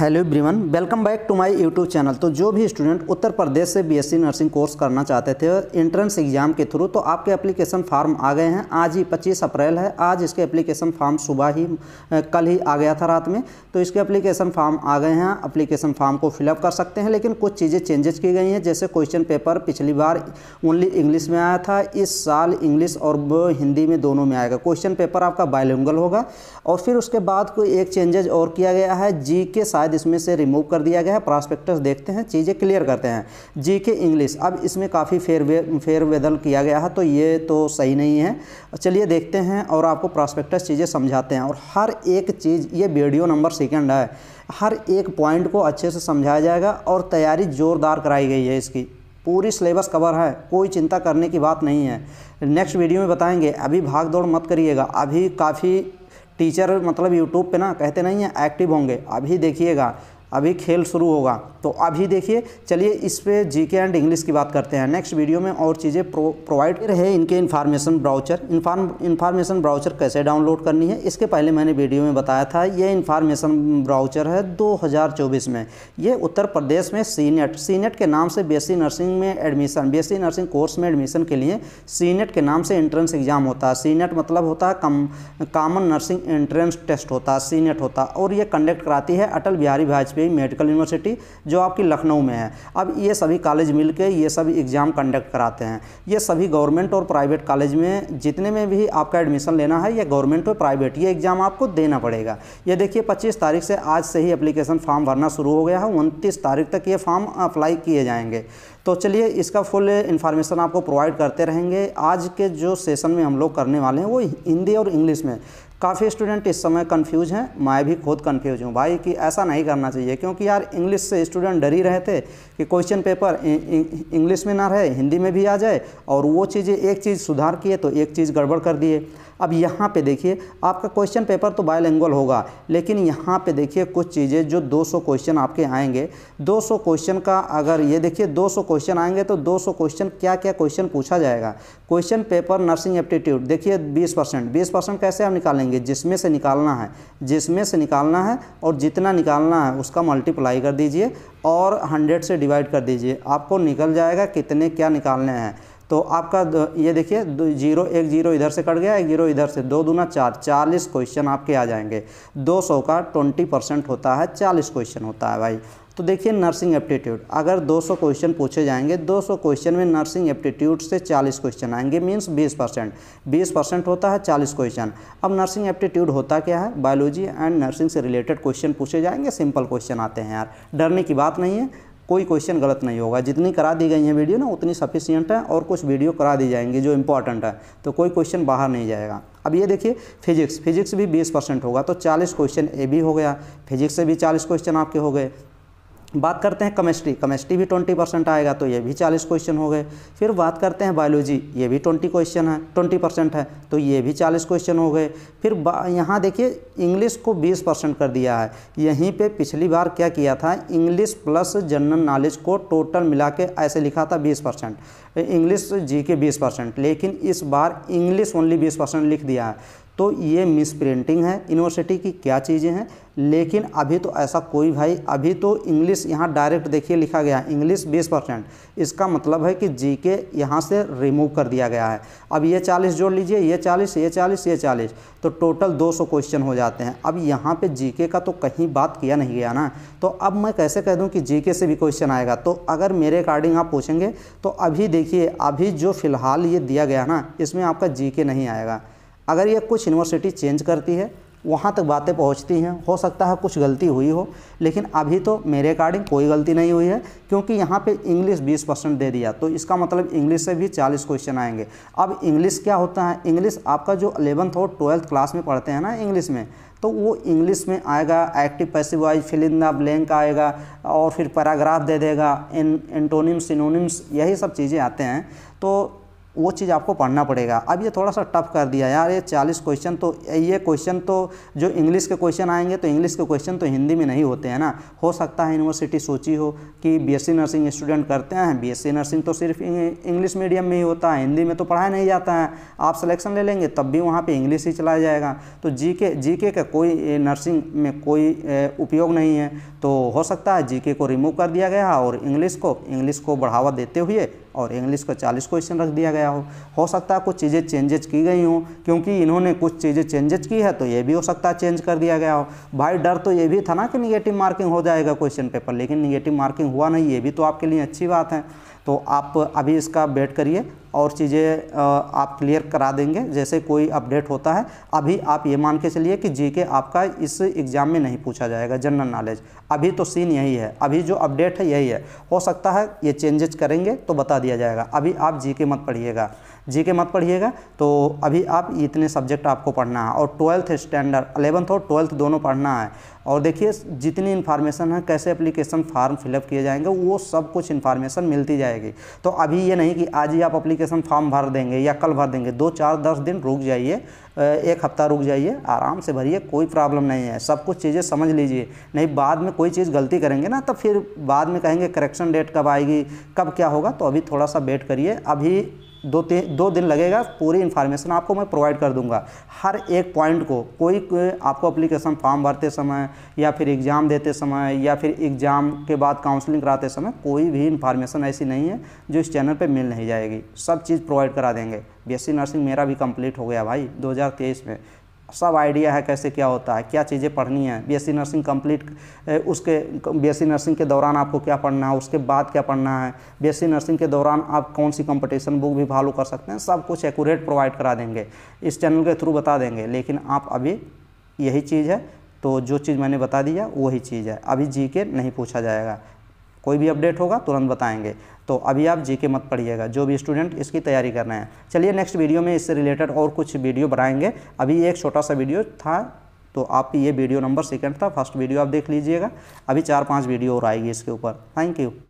hello ब्रीवन welcome back to my YouTube channel तो जो भी स्टूडेंट उत्तर प्रदेश से बीएससी नर्सिंग कोर्स करना चाहते थे एंट्रेंस एग्जाम के थ्रू तो आपके एप्लीकेशन फॉर्म आ गए हैं आज ही 25 अप्रैल है आज इसके एप्लीकेशन फॉर्म सुबह ही कल ही आ गया था रात में तो इसके एप्लीकेशन फॉर्म आ गए हैं अप्लीकेशन फॉर्म को फिलअप कर सकते हैं लेकिन कुछ चीज़ें चेंजेस की गई हैं जैसे क्वेश्चन पेपर पिछली बार ओनली इंग्लिश में आया था इस साल इंग्लिश और हिंदी में दोनों में आएगा क्वेश्चन पेपर आपका बायलिंगल होगा और फिर उसके बाद कोई एक चेंजेज और किया गया है जी के शायद शायद इसमें से रिमूव कर दिया गया है प्रॉस्पेक्टस देखते हैं चीज़ें क्लियर करते हैं जी के इंग्लिश अब इसमें काफ़ी फेर फेर किया गया है तो ये तो सही नहीं है चलिए देखते हैं और आपको प्रॉस्पेक्टस चीज़ें समझाते हैं और हर एक चीज़ ये वीडियो नंबर सेकेंड है हर एक पॉइंट को अच्छे से समझाया जाएगा और तैयारी ज़ोरदार कराई गई है इसकी पूरी सिलेबस कवर है कोई चिंता करने की बात नहीं है नेक्स्ट वीडियो में बताएंगे अभी भाग दौड़ मत करिएगा अभी काफ़ी टीचर मतलब यूट्यूब पे ना कहते नहीं हैं एक्टिव होंगे अभी देखिएगा अभी खेल शुरू होगा तो अभी देखिए चलिए इस पर जी के एंड इंग्लिश की बात करते हैं नेक्स्ट वीडियो में और चीज़ें प्रो प्रोवाइड रहे इनके information brochure inform information brochure कैसे डाउनलोड करनी है इसके पहले मैंने वीडियो में बताया था ये इन्फॉर्मेशन ब्राउचर है 2024 में ये उत्तर प्रदेश में सीनेट सीनेट e e के नाम से बी नर्सिंग में एडमिशन बी नर्सिंग कोर्स में एडमिशन के लिए सीनेट e के नाम से एंट्रेंस एग्ज़ाम होता है सीनेट मतलब होता है come common nursing entrance test होता है सीनेट होता और ये कंडक्ट कराती है अटल बिहारी वाजपेयी आई मेडिकल यूनिवर्सिटी जो आपकी लखनऊ में है अब ये सभी कॉलेज मिल ये सभी एग्ज़ाम कंडक्ट कराते हैं ये सभी गवर्नमेंट और प्राइवेट कॉलेज में जितने में भी आपका एडमिशन लेना है या गवर्नमेंट और प्राइवेट ये एग्ज़ाम आपको देना पड़ेगा ये देखिए पच्चीस तारीख से आज से ही अप्लीकेशन फॉर्म भरना शुरू हो गया है उनतीस तारीख तक ये फॉर्म अप्लाई किए जाएंगे तो चलिए इसका फुल इन्फॉर्मेशन आपको प्रोवाइड करते रहेंगे आज के जो सेशन में हम लोग करने वाले हैं वो हिंदी और इंग्लिश में काफ़ी स्टूडेंट इस समय कन्फ्यूज हैं मैं भी खुद कन्फ्यूज हूँ भाई कि ऐसा नहीं करना चाहिए क्योंकि यार इंग्लिश से स्टूडेंट डर ही रहे थे कि क्वेश्चन पेपर इंग्लिश में ना रहे हिंदी में भी आ जाए और वो चीज़ें एक चीज़ सुधार किए तो एक चीज़ गड़बड़ कर दिए अब यहाँ पे देखिए आपका क्वेश्चन पेपर तो एंगल होगा लेकिन यहाँ पे देखिए कुछ चीज़ें जो 200 क्वेश्चन आपके आएंगे 200 क्वेश्चन का अगर ये देखिए 200 क्वेश्चन आएंगे तो 200 क्वेश्चन क्या क्या क्वेश्चन पूछा जाएगा क्वेश्चन पेपर नर्सिंग एप्टीट्यूड देखिए 20 परसेंट बीस परसेंट कैसे हम निकालेंगे जिसमें से निकालना है जिसमें से निकालना है और जितना निकालना है उसका मल्टीप्लाई कर दीजिए और हंड्रेड से डिवाइड कर दीजिए आपको निकल जाएगा कितने क्या निकालने हैं तो आपका ये देखिए जीरो एक जीरो इधर से कट गया एक जीरो इधर से दो दूना चार चालीस क्वेश्चन आपके आ जाएंगे दो सौ का ट्वेंटी परसेंट होता है चालीस क्वेश्चन होता है भाई तो देखिए नर्सिंग एप्टीट्यूड अगर 200 क्वेश्चन पूछे जाएंगे 200 क्वेश्चन में नर्सिंग एप्टीट्यूड से 40 क्वेश्चन आएंगे मींस 20 परसेंट बीस परसेंट होता है 40 क्वेश्चन अब नर्सिंग एप्टीट्यूड होता क्या है बायोलॉजी एंड नर्सिंग से रिलेटेड क्वेश्चन पूछे जाएंगे सिंपल क्वेश्चन आते हैं यार डरने की बात नहीं है कोई क्वेश्चन गलत नहीं होगा जितनी करा दी गई हैं वीडियो ना उतनी सफिशियंट है और कुछ वीडियो करा दी जाएंगी जो इंपॉर्टेंट है तो कोई क्वेश्चन बाहर नहीं जाएगा अब ये देखिए फिजिक्स फिजिक्स भी 20 परसेंट होगा तो 40 क्वेश्चन ए भी हो गया फिजिक्स से भी 40 क्वेश्चन आपके हो गए बात करते हैं केमिस्ट्री केमिस्ट्री भी ट्वेंटी परसेंट आएगा तो ये भी चालीस क्वेश्चन हो गए फिर बात करते हैं बायोलॉजी ये भी ट्वेंटी क्वेश्चन है ट्वेंटी परसेंट है तो ये भी चालीस क्वेश्चन हो गए फिर यहाँ देखिए इंग्लिश को बीस परसेंट कर दिया है यहीं पे पिछली बार क्या किया था इंग्लिश प्लस जनरल नॉलेज को टोटल मिला के ऐसे लिखा था बीस परसेंट इंग्लिश जी के बीस परसेंट लेकिन इस बार इंग्लिश ओनली बीस परसेंट लिख दिया है तो ये मिस प्रिंटिंग है यूनिवर्सिटी की क्या चीज़ें हैं लेकिन अभी तो ऐसा कोई भाई अभी तो इंग्लिश यहाँ डायरेक्ट देखिए लिखा गया है इंग्लिश बीस परसेंट इसका मतलब है कि जी के यहाँ से रिमूव कर दिया गया है अब ये चालीस जोड़ लीजिए ये चालीस ये चालीस ये चालीस तो टोटल दो सौ क्वेश्चन हो जाते हैं अब यहाँ पे जी के का तो कहीं बात किया नहीं गया ना तो अब मैं कैसे कह दूँ कि जी के से भी क्वेश्चन आएगा तो अगर मेरे अकॉर्डिंग आप पूछेंगे तो अभी देखिए अभी जो फ़िलहाल ये दिया गया ना इसमें आपका जी के नहीं आएगा अगर ये कुछ यूनिवर्सिटी चेंज करती है वहाँ तक बातें पहुँचती हैं हो सकता है कुछ गलती हुई हो लेकिन अभी तो मेरे अकॉर्डिंग कोई गलती नहीं हुई है क्योंकि यहाँ पे इंग्लिश 20 परसेंट दे दिया तो इसका मतलब इंग्लिश से भी 40 क्वेश्चन आएंगे अब इंग्लिश क्या होता है इंग्लिश आपका जो अलेवंथ और ट्वेल्थ क्लास में पढ़ते हैं ना इंग्लिश में तो वो इंग्लिश में आएगा active passive wise fill in the blank आएगा और फिर पैराग्राफ दे देगा इन एंटोनिम्स इनोनिम्स यही सब चीज़ें आते हैं तो वो चीज़ आपको पढ़ना पड़ेगा अब ये थोड़ा सा टफ कर दिया यार ये चालीस क्वेश्चन तो ये क्वेश्चन तो जो इंग्लिश के क्वेश्चन आएंगे तो इंग्लिश के क्वेश्चन तो हिंदी में नहीं होते हैं ना हो सकता है यूनिवर्सिटी सोची हो कि बीएससी नर्सिंग स्टूडेंट करते हैं बीएससी नर्सिंग तो सिर्फ इंग्लिश मीडियम में ही होता है हिंदी में तो पढ़ाया नहीं जाता है आप सलेक्शन ले लेंगे तब भी वहाँ पर इंग्लिश ही चलाया जाएगा तो जी के जी के का कोई नर्सिंग में कोई उपयोग नहीं है तो हो सकता है जी के को रिमूव कर दिया गया और इंग्लिश को इंग्लिश को बढ़ावा देते हुए और इंग्लिश का चालीस क्वेश्चन रख दिया गया हो हो सकता है कुछ चीज़ें चेंजेज की गई हों क्योंकि इन्होंने कुछ चीज़ें चेंजेज की है तो ये भी हो सकता है चेंज कर दिया गया हो भाई डर तो ये भी था ना कि निगेटिव मार्किंग हो जाएगा क्वेश्चन पेपर लेकिन निगेटिव मार्किंग हुआ नहीं ये भी तो आपके लिए अच्छी बात है तो आप अभी इसका वेट करिए और चीज़ें आप क्लियर करा देंगे जैसे कोई अपडेट होता है अभी आप ये मान के चलिए कि जी के आपका इस एग्ज़ाम में नहीं पूछा जाएगा जनरल नॉलेज अभी तो सीन यही है अभी जो अपडेट है यही है हो सकता है ये चेंजेज करेंगे तो बता दिया जाएगा अभी आप जी के मत पढ़िएगा जी के मत पढ़िएगा तो अभी आप इतने सब्जेक्ट आपको पढ़ना है और ट्वेल्थ स्टैंडर्ड अलेवंथ और ट्वेल्थ दोनों पढ़ना है और देखिए जितनी इन्फॉर्मेशन है कैसे अप्लीकेशन फार्म फिलअप किए जाएंगे वो सब कुछ इन्फॉर्मेशन मिलती जाएगी तो अभी ये नहीं कि आज ही आप अप्लीकेशन फार्म भर देंगे या कल भर देंगे दो चार दस दिन रुक जाइए एक हफ्ता रुक जाइए आराम से भरिए कोई प्रॉब्लम नहीं है सब कुछ चीज़ें समझ लीजिए नहीं बाद में कोई चीज़ गलती करेंगे ना तो फिर बाद में कहेंगे करेक्शन डेट कब आएगी कब क्या होगा तो अभी थोड़ा सा वेट करिए अभी दो तीन दो दिन लगेगा पूरी इन्फॉर्मेशन आपको मैं प्रोवाइड कर दूंगा हर एक पॉइंट को कोई, आपको अप्लीकेशन फॉर्म भरते समय या फिर एग्ज़ाम देते समय या फिर एग्ज़ाम के बाद काउंसलिंग कराते समय कोई भी इन्फॉर्मेशन ऐसी नहीं है जो इस चैनल पे मिल नहीं जाएगी सब चीज़ प्रोवाइड करा देंगे बीएससी नर्सिंग मेरा भी कंप्लीट हो गया भाई दो में सब आइडिया है कैसे क्या होता है क्या चीज़ें पढ़नी है बीएससी नर्सिंग कंप्लीट उसके बीएससी नर्सिंग के दौरान आपको क्या पढ़ना है उसके बाद क्या पढ़ना है बीएससी नर्सिंग के दौरान आप कौन सी कंपटीशन बुक भी फॉलो कर सकते हैं सब कुछ एक्यूरेट प्रोवाइड करा देंगे इस चैनल के थ्रू बता देंगे लेकिन आप अभी यही चीज़ है तो जो चीज़ मैंने बता दिया वही चीज़ है अभी जी के नहीं पूछा जाएगा कोई भी अपडेट होगा तुरंत बताएंगे तो अभी आप जीके मत पढ़िएगा जो भी स्टूडेंट इसकी तैयारी कर रहे हैं चलिए नेक्स्ट वीडियो में इससे रिलेटेड और कुछ वीडियो बनाएंगे अभी एक छोटा सा वीडियो था तो आप ये वीडियो नंबर सेकेंड था फर्स्ट वीडियो आप देख लीजिएगा अभी चार पाँच वीडियो और आएगी इसके ऊपर थैंक यू